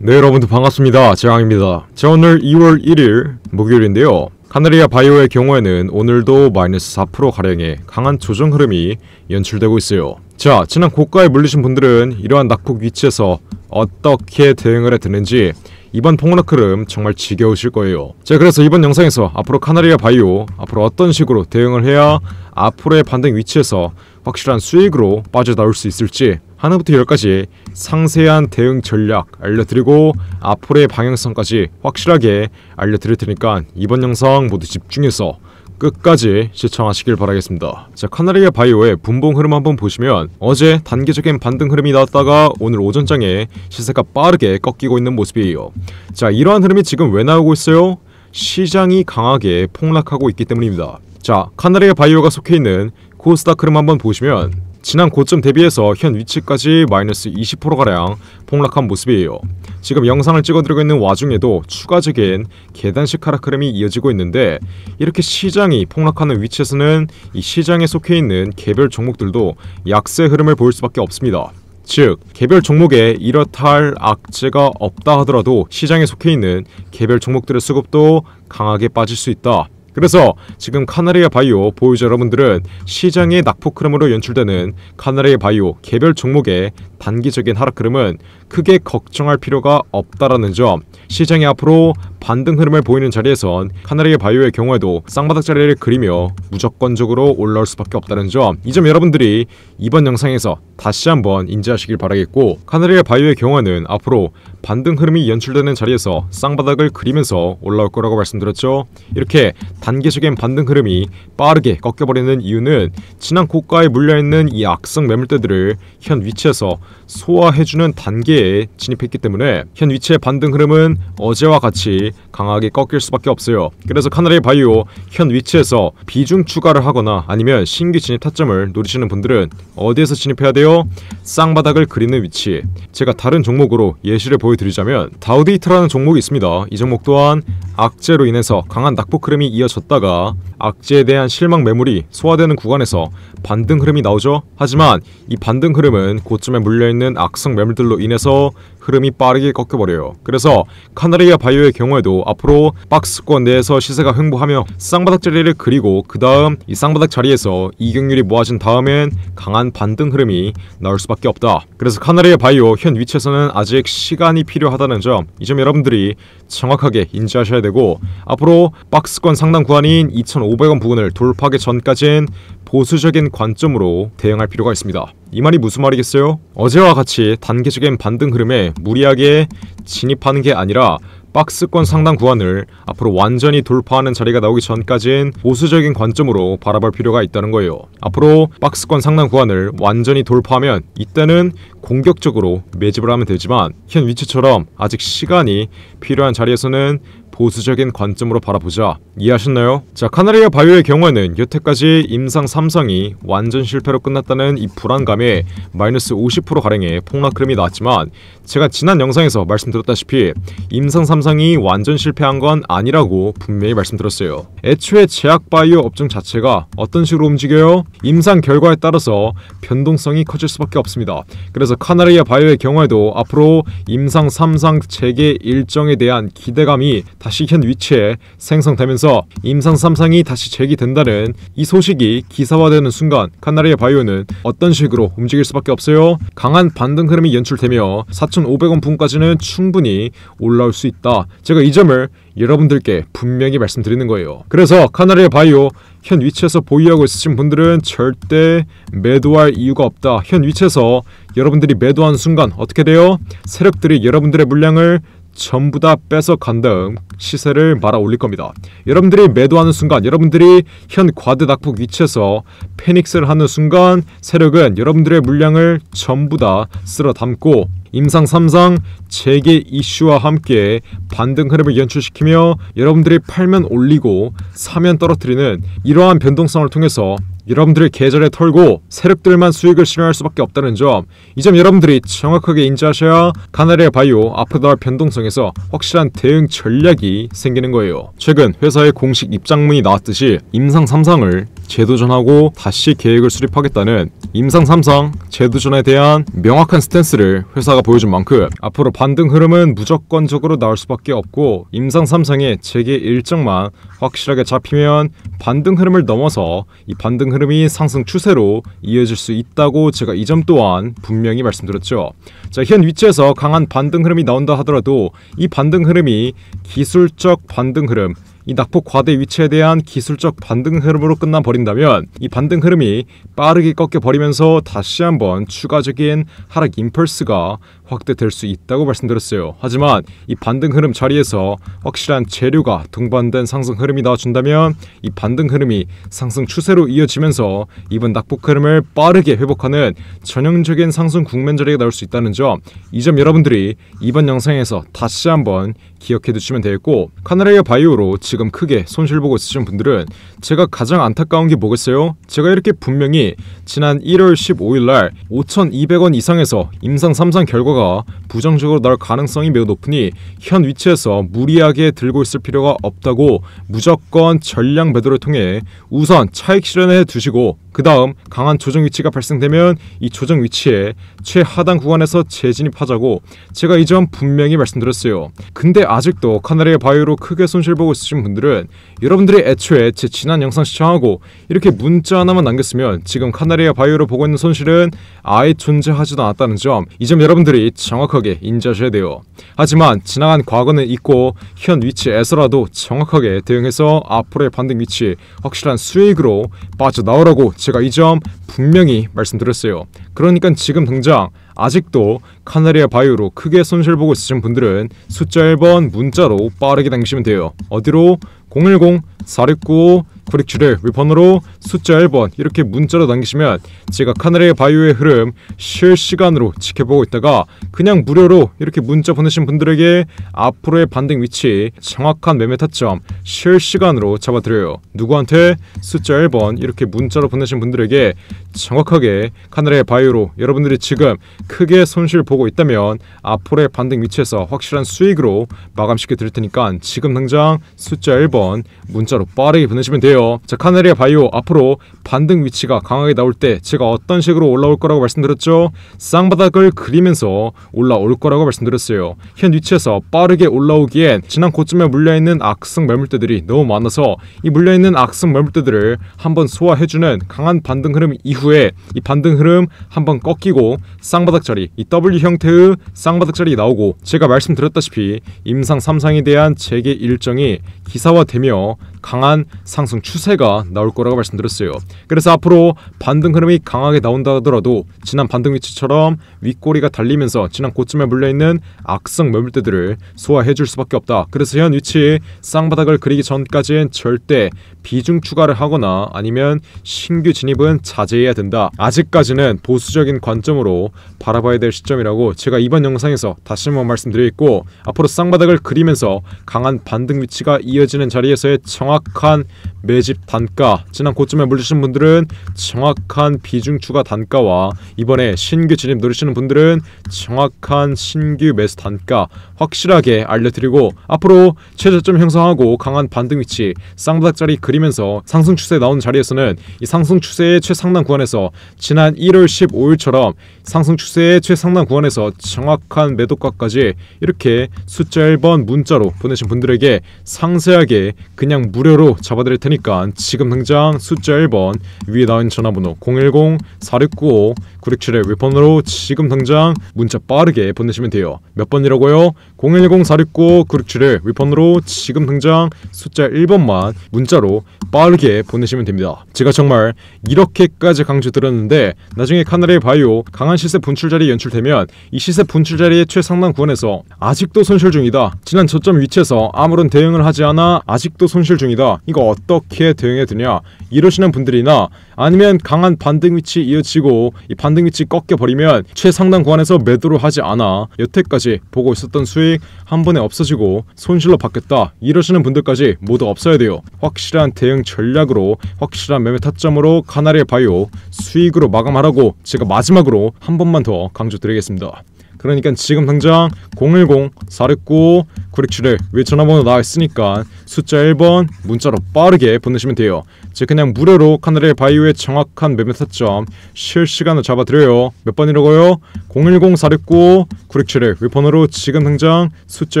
네 여러분들 반갑습니다 재왕입니다자 오늘 2월 1일 목요일인데요 카나리아 바이오의 경우에는 오늘도 마이너스 4%가량의 강한 조정 흐름이 연출되고 있어요 자 지난 고가에 물리신 분들은 이러한 낙폭 위치에서 어떻게 대응을 해야 했는지 이번 폭락 흐름 정말 지겨우실 거예요 자 그래서 이번 영상에서 앞으로 카나리아 바이오 앞으로 어떤 식으로 대응을 해야 앞으로의 반등 위치에서 확실한 수익으로 빠져나올 수 있을지 하나부터 열까지 상세한 대응 전략 알려드리고 앞으로의 방향성까지 확실하게 알려드릴 테니까 이번 영상 모두 집중해서 끝까지 시청하시길 바라겠습니다. 자, 카나리아 바이오의 분봉 흐름 한번 보시면 어제 단기적인 반등 흐름이 나왔다가 오늘 오전장에 시세가 빠르게 꺾이고 있는 모습이에요. 자, 이러한 흐름이 지금 왜 나오고 있어요? 시장이 강하게 폭락하고 있기 때문입니다. 자, 카나리아 바이오가 속해 있는 코스닥 크림 한번 보시면 지난 고점 대비해서 현 위치까지 마이너스 20%가량 폭락한 모습이에요. 지금 영상을 찍어드리고 있는 와중에도 추가적인 계단식 하락 크림이 이어지고 있는데 이렇게 시장이 폭락하는 위치에서는 이 시장에 속해 있는 개별 종목들도 약세 흐름을 보일 수밖에 없습니다. 즉 개별 종목에 이렇다 할 악재가 없다 하더라도 시장에 속해 있는 개별 종목들의 수급도 강하게 빠질 수 있다. 그래서 지금 카나리아 바이오 보유자 여러분들은 시장의 낙폭 흐름으로 연출되는 카나리아 바이오 개별 종목의 단기적인 하락 흐름은 크게 걱정할 필요가 없다라는 점 시장이 앞으로 반등 흐름을 보이는 자리에선 카나리의 바이오의 경우에도 쌍바닥 자리를 그리며 무조건적으로 올라올 수밖에 없다는 점이 점 여러분들이 이번 영상에서 다시 한번 인지하시길 바라겠고 카나리의 바이오의 경우에는 앞으로 반등 흐름이 연출되는 자리에서 쌍바닥을 그리면서 올라올 거라고 말씀드렸죠 이렇게 단계적인 반등 흐름이 빠르게 꺾여버리는 이유는 지난 고가에 물려있는 이 악성 매물대들을 현 위치에서 소화해주는 단계에 진입했기 때문에 현 위치의 반등 흐름은 어제와 같이 강하게 꺾일 수밖에 없어요. 그래서 카나리 바이오 현 위치에서 비중 추가를 하거나 아니면 신규 진입 타점을 노리시는 분들은 어디에서 진입해야 돼요? 쌍바닥을 그리는 위치. 제가 다른 종목으로 예시를 보여드리자면 다우데이트라는 종목이 있습니다. 이 종목 또한 악재로 인해서 강한 낙폭 흐름이 이어졌다가 악재에 대한 실망 매물이 소화되는 구간에서 반등 흐름이 나오죠. 하지만 이 반등 흐름은 고점에 물려있는 악성 매물들로 인해서 흐름이 빠르게 꺾여버려요. 그래서 카나리아 바이오의 경우에도 앞으로 박스권 내에서 시세가 횡보하며 쌍바닥 자리를 그리고 그 다음 이 쌍바닥 자리에서 이격률이 모아진 다음엔 강한 반등 흐름이 나올 수밖에 없다. 그래서 카나리아 바이오 현 위치에서는 아직 시간이 필요하다는 점, 이 점 여러분들이 정확하게 인지하셔야 되고 앞으로 박스권 상당 구간인 2,500원 부근을 돌파하기 전까지는 보수적인 관점으로 대응할 필요가 있습니다. 이 말이 무슨 말이겠어요? 어제와 같이 단계적인 반등 흐름에 무리하게 진입하는 게 아니라 박스권 상당 구간을 앞으로 완전히 돌파하는 자리가 나오기 전까지는 보수적인 관점으로 바라볼 필요가 있다는 거예요. 앞으로 박스권 상당 구간을 완전히 돌파하면 이때는 공격적으로 매집을 하면 되지만 현 위치처럼 아직 시간이 필요한 자리에서는 보수적인 관점으로 바라보자 이해하셨나요? 자 카나리아 바이오의 경우에는 여태까지 임상 3상이 완전 실패로 끝났다는 이 불안감에 마이너스 50%가량의 폭락 흐름이 나왔지만 제가 지난 영상에서 말씀드렸다시피 임상 3상이 완전 실패한 건 아니라고 분명히 말씀드렸어요 애초에 제약 바이오 업종 자체가 어떤 식으로 움직여요? 임상 결과에 따라서 변동성이 커질 수밖에 없습니다 그래서 그래서 카나리아 바이오의 경우에도 앞으로 임상 3상 재개 일정에 대한 기대감이 다시 현 위치에 생성되면서 임상 3상이 다시 재개된다는 이 소식이 기사화되는 순간 카나리아 바이오는 어떤 식으로 움직일 수밖에 없어요. 강한 반등 흐름이 연출되며 4,500원 부분까지는 충분히 올라올 수 있다. 제가 이 점을 여러분들께 분명히 말씀드리는 거예요. 그래서 카나리아 바이오 현 위치에서 보유하고 있으신 분들은 절대 매도할 이유가 없다. 현 위치에서 여러분들이 매도한 순간 어떻게 돼요? 세력들이 여러분들의 물량을 전부 다 뺏어간 다음 시세를 말아 올릴 겁니다. 여러분들이 매도하는 순간, 여러분들이 현 과대낙폭 위치에서 패닉스를 하는 순간 세력은 여러분들의 물량을 전부 다 쓸어 담고 임상 3상 재계 이슈와 함께 반등 흐름을 연출시키며 여러분들이 팔면 올리고 사면 떨어뜨리는 이러한 변동성을 통해서 여러분들의 계절에 털고 세력들만 수익을 실현할 수밖에 없다는 점, 이 점 여러분들이 정확하게 인지하셔야 카나리아 바이오 아프다 나올 변동성에서 확실한 대응 전략이 생기는 거예요. 최근 회사의 공식 입장문이 나왔듯이 임상 3상을 재도전하고 다시 계획을 수립하겠다는 임상 3상 재도전에 대한 명확한 스탠스를 회사가 보여준 만큼 앞으로 반등 흐름은 무조건적으로 나올 수밖에 없고 임상 3상의 재개 일정만 확실하게 잡히면 반등 흐름을 넘어서 이 반등 흐름 흐름이 상승 추세로 이어질 수 있다고 제가 이 점 또한 분명히 말씀드렸죠. 자, 현 위치에서 강한 반등 흐름이 나온다 하더라도 이 반등 흐름이 기술적 반등 흐름, 이 낙폭 과대 위치에 대한 기술적 반등 흐름으로 끝나 버린다면 이 반등 흐름이 빠르게 꺾여 버리면서 다시 한번 추가적인 하락 임펄스가 확대될 수 있다고 말씀드렸어요. 하지만 이 반등 흐름 자리에서 확실한 재료가 동반된 상승 흐름이 나와준다면 이 반등 흐름이 상승 추세로 이어지면서 이번 낙폭 흐름을 빠르게 회복하는 전형적인 상승 국면 자리가 나올 수 있다는 점 이 점 여러분들이 이번 영상에서 다시 한번 기억해 두시면 되겠고 카나리아 바이오로 지금 크게 손실 보고 있으신 분들은 제가 가장 안타까운 게 뭐겠어요? 제가 이렇게 분명히 지난 1월 15일 날 5,200원 이상에서 임상 3상 결과가 결과 부정적으로 나올 가능성이 매우 높으니 현 위치에서 무리하게 들고 있을 필요가 없다고 무조건 전량 매도를 통해 우선 차익 실현해 두시고 그 다음 강한 조정 위치가 발생되면 이 조정 위치에 최하단 구간에서 재진입하자고 제가 이 점 분명히 말씀드렸어요. 근데 아직도 카나리의 바이오로 크게 손실보고 있으신 분들은 여러분들이 애초에 제 지난 영상 시청하고 이렇게 문자 하나만 남겼으면 지금 카나리의 바이오로 보고 있는 손실은 아예 존재하지도 않았다는 점 이 점 여러분들이 정확하게 인지하셔야 돼요. 하지만 지나간 과거는 있고 현 위치에서라도 정확하게 대응해서 앞으로의 반등 위치 확실한 수익으로 빠져나오라고 제가 이 점 분명히 말씀드렸어요. 그러니까 지금 당장 아직도 카나리아 바이오로 크게 손실 보고 있으신 분들은 숫자 1번 문자로 빠르게 당기시면 돼요. 어디로 010 469 코릭츠를 위번으로 숫자 1번 이렇게 문자로 남기시면 제가 카나리의 바이오의 흐름 실시간으로 지켜보고 있다가 그냥 무료로 이렇게 문자 보내신 분들에게 앞으로의 반등 위치, 정확한 매매 타점 실시간으로 잡아드려요. 누구한테? 숫자 1번 이렇게 문자로 보내신 분들에게 정확하게 카나리의 바이오로 여러분들이 지금 크게 손실 보고 있다면 앞으로의 반등 위치에서 확실한 수익으로 마감시켜 드릴 테니까 지금 당장 숫자 1번 문자로 빠르게 보내시면 돼요. 있데요 자, 카네리아 바이오 앞으로 반등 위치가 강하게 나올 때 제가 어떤 식으로 올라올 거라고 말씀드렸죠? 쌍바닥을 그리면서 올라올 거라고 말씀드렸어요. 현 위치에서 빠르게 올라오기엔 지난 고점에 물려있는 악성 매물대들이 너무 많아서 이 물려있는 악성 매물대들을 한번 소화해주는 강한 반등 흐름 이후에 이 반등 흐름 한번 꺾이고 쌍바닥 자리, 이 W 형태의 쌍바닥 자리 나오고 제가 말씀드렸다시피 임상 3상에 대한 재개 일정이 기사화되며 강한 상승 추세가 나올 거라고 말씀드렸어요. 그래서 앞으로 반등 흐름이 강하게 나온다 하더라도 지난 반등 위치처럼 윗꼬리가 달리면서 지난 고점에 물려있는 악성 매물대들을 소화해 줄 수밖에 없다. 그래서 현 위치 쌍바닥을 그리기 전까지는 절대 비중 추가를 하거나 아니면 신규 진입은 자제해야 된다. 아직까지는 보수적인 관점으로 바라봐야 될 시점이라고 제가 이번 영상에서 다시 한번 말씀드리고 앞으로 쌍바닥을 그리면서 강한 반등 위치가 이어지는 자리에서의 정확 정확한 매집 단가 지난 고점에 물리신 분들은 정확한 비중 추가 단가와 이번에 신규 진입 노리시는 분들은 정확한 신규 매수 단가 확실하게 알려드리고 앞으로 최저점 형성하고 강한 반등 위치 쌍바닥자리 그리면서 상승 추세 에 나온 자리에서는 이 상승 추세의 최상단 구간에서 지난 1월 15일처럼 상승 추세의 최상단 구간에서 정확한 매도가까지 이렇게 숫자 1번 문자로 보내신 분들에게 상세하게 그냥 무료로 잡아드릴 테니까 지금 당장 숫자 1번 위에 나온 전화번호 010-4695-967의 윗폰으로 지금 당장 문자 빠르게 보내시면 돼요. 몇 번이라고요? 010-4695-967의 윗폰으로 지금 당장 숫자 1번만 문자로 빠르게 보내시면 됩니다. 제가 정말 이렇게까지 강조드렸는데 나중에 카나리 바이오 강한 시세 분출 자리 연출되면 이 시세 분출 자리의 최상단 구간에서 아직도 손실 중이다. 지난 저점 위치에서 아무런 대응을 하지 않아 아직도 손실 중다 중이다. 이거 어떻게 대응해야 되냐? 이러시는 분들이나 아니면 강한 반등 위치 이어지고 이 반등 위치 꺾여 버리면 최상단 구간에서 매도를 하지 않아 여태까지 보고 있었던 수익 한 번에 없어지고 손실로 바뀌었다 이러시는 분들까지 모두 없어야 돼요. 확실한 대응 전략으로 확실한 매매 타점으로 카나리의 바이오 수익으로 마감하라고 제가 마지막으로 한 번만 더 강조드리겠습니다. 그러니까 지금 당장 010 469 967에 왜 전화번호 나와 있으니까 숫자 1번 문자로 빠르게 보내시면 돼요. 제 그냥 무료로 카나리 바이오의 정확한 매매 타점 실시간으로 잡아드려요. 몇 번이라고요? 010 469 967에 왜 번호로 지금 당장 숫자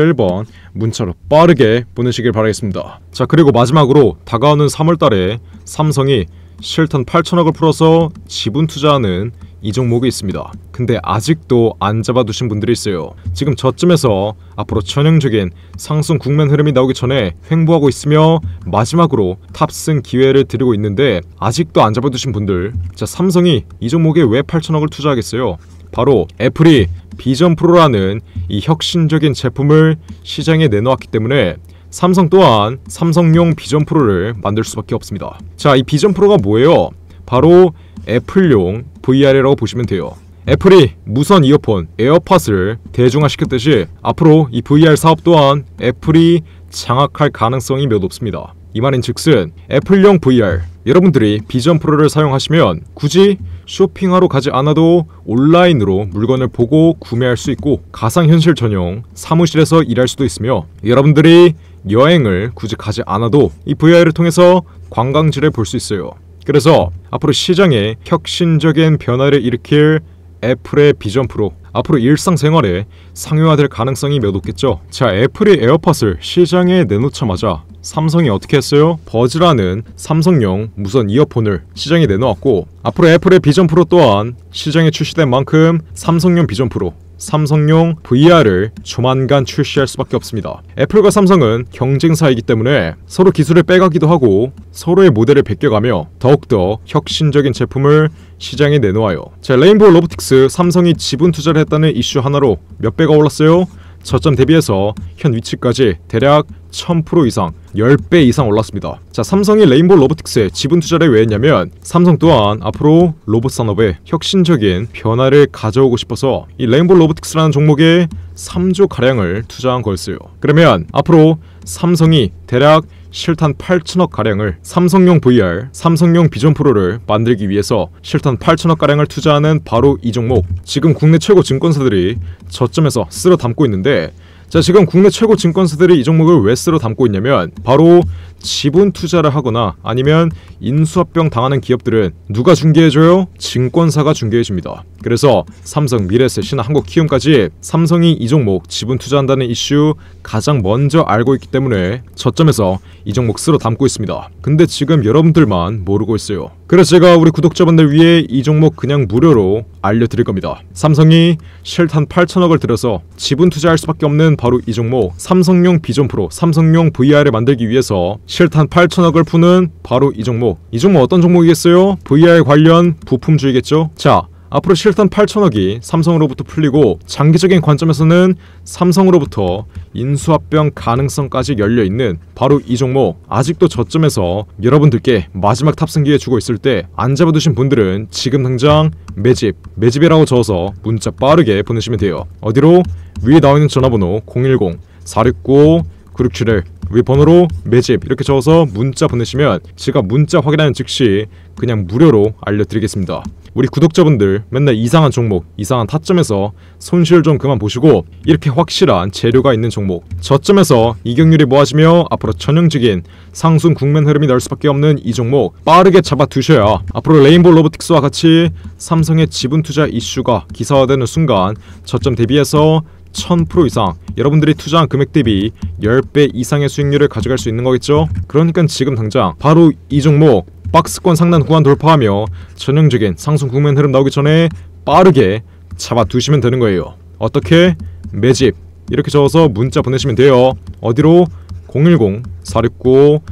1번 문자로 빠르게 보내시길 바라겠습니다. 자 그리고 마지막으로 다가오는 3월달에 삼성이 실탄 8천억을 풀어서 지분 투자하는 이 종목이 있습니다. 근데 아직도 안 잡아두신 분들이 있어요. 지금 저쯤에서 앞으로 전형적인 상승 국면 흐름이 나오기 전에 횡보하고 있으며 마지막으로 탑승 기회를 드리고 있는데 아직도 안 잡아두신 분들 자 삼성이 이 종목에 왜 8천억을 투자하겠어요? 바로 애플이 비전 프로라는 이 혁신적인 제품을 시장에 내놓았기 때문에 삼성 또한 삼성용 비전 프로를 만들 수밖에 없습니다. 자, 이 비전 프로가 뭐예요? 바로 애플용 VR이라고 보시면 돼요. 애플이 무선 이어폰 에어팟을 대중화시켰듯이 앞으로 이 VR 사업 또한 애플이 장악할 가능성이 몇 없습니다. 이 말인 즉슨 애플용 VR 여러분들이 비전 프로를 사용하시면 굳이 쇼핑하러 가지 않아도 온라인으로 물건을 보고 구매할 수 있고 가상현실 전용 사무실에서 일할 수도 있으며 여러분들이 여행을 굳이 가지 않아도 이 VR을 통해서 관광지를 볼 수 있어요. 그래서 앞으로 시장에 혁신적인 변화를 일으킬 애플의 비전 프로 앞으로 일상생활에 상용화될 가능성이 매우 높겠죠 자, 애플이 에어팟을 시장에 내놓자마자 삼성이 어떻게 했어요? 버즈라는 삼성용 무선 이어폰을 시장에 내놓았고 앞으로 애플의 비전 프로 또한 시장에 출시된 만큼 삼성용 비전 프로 삼성용 VR을 조만간 출시할 수밖에 없습니다. 애플과 삼성은 경쟁사이기 때문에 서로 기술을 빼가기도 하고 서로의 모델을 베껴가며 더욱더 혁신적인 제품을 시장에 내놓아요. 자, 레인보우 로보틱스 삼성이 지분 투자를 했다는 이슈 하나로 몇배가 올랐어요? 저점 대비해서 현 위치까지 대략 1000% 이상 10배 이상 올랐습니다. 자, 삼성이 레인보 로보틱스에 지분 투자를 왜 했냐면 삼성 또한 앞으로 로봇 산업에 혁신적인 변화를 가져오고 싶어서 이 레인보 로보틱스라는 종목에 3조 가량을 투자한 걸세요. 그러면 앞으로 삼성이 대략 실탄 8천억 가량을 삼성용 VR, 삼성용 비전 프로를 만들기 위해서 실탄 8천억 가량을 투자하는 바로 이 종목. 지금 국내 최고 증권사들이 저점에서 쓸어 담고 있는데 자 지금 국내 최고 증권사들이 이 종목을 왜 쓸어 담고 있냐면 바로 지분 투자를 하거나 아니면 인수합병 당하는 기업들은 누가 중개해줘요? 증권사가 중개해줍니다. 그래서 삼성, 미래셋이나 한국키움까지 삼성이 이 종목 지분 투자한다는 이슈 가장 먼저 알고 있기 때문에 저점에서 이 종목 쓰러 담고 있습니다. 근데 지금 여러분들만 모르고 있어요. 그래서 제가 우리 구독자분들 위해 이 종목 그냥 무료로 알려드릴 겁니다. 삼성이 실탄 8천억을 들여서 지분 투자할 수밖에 없는 바로 이 종목 삼성용 비전 프로, 삼성용 VR을 만들기 위해서 실탄 8천억을 푸는 바로 이 종목. 이 종목 어떤 종목이겠어요? VR 관련 부품주의겠죠? 자, 앞으로 실탄 8천억이 삼성으로부터 풀리고 장기적인 관점에서는 삼성으로부터 인수합병 가능성까지 열려있는 바로 이 종목 아직도 저점에서 여러분들께 마지막 탑승기에 주고 있을 때 안 잡아두신 분들은 지금 당장 매집 매집이라고 적어서 문자 빠르게 보내시면 돼요 어디로? 위에 나와 있는 전화번호 010 469 9671 우리 번호로 매집 이렇게 적어서 문자 보내시면 제가 문자 확인하는 즉시 그냥 무료로 알려드리겠습니다. 우리 구독자분들 맨날 이상한 종목, 이상한 타점에서 손실 좀 그만 보시고 이렇게 확실한 재료가 있는 종목, 저점에서 이격률이 모아지며 앞으로 전형적인 상승 국면 흐름이 날 수밖에 없는 이 종목 빠르게 잡아두셔야 앞으로 레인보 우 로보틱스와 같이 삼성의 지분 투자 이슈가 기사화되는 순간 저점 대비해서 1000% 이상 여러분들이 투자한 금액 대비 10배 이상의 수익률을 가져갈 수 있는 거겠죠? 그러니까 지금 당장 바로 이 종목 박스권 상단 구간 돌파하며 전형적인 상승 국면 흐름 나오기 전에 빠르게 잡아두시면 되는 거예요 어떻게? 매집 이렇게 적어서 문자 보내시면 돼요 어디로? 010-469-9671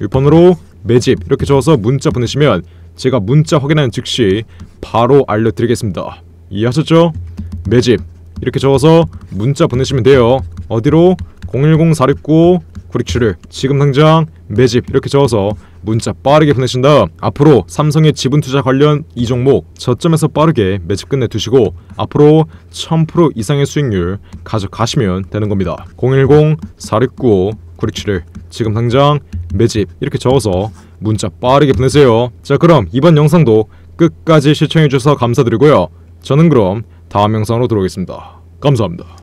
6번으로 매집 이렇게 적어서 문자 보내시면 제가 문자 확인하는 즉시 바로 알려드리겠습니다 이해하셨죠? 매집 이렇게 적어서 문자 보내시면 돼요. 어디로? 010-469 967을 지금 당장 매집 이렇게 적어서 문자 빠르게 보내신 다음 앞으로 삼성의 지분 투자 관련 이 종목 저점에서 빠르게 매집 끝내 두시고 앞으로 1000% 이상의 수익률 가져가시면 되는 겁니다. 010-469-967을 지금 당장 매집 이렇게 적어서 문자 빠르게 보내세요. 자 그럼 이번 영상도 끝까지 시청해주셔서 감사드리고요. 저는 그럼 다음 영상으로 돌아오겠습니다 감사합니다.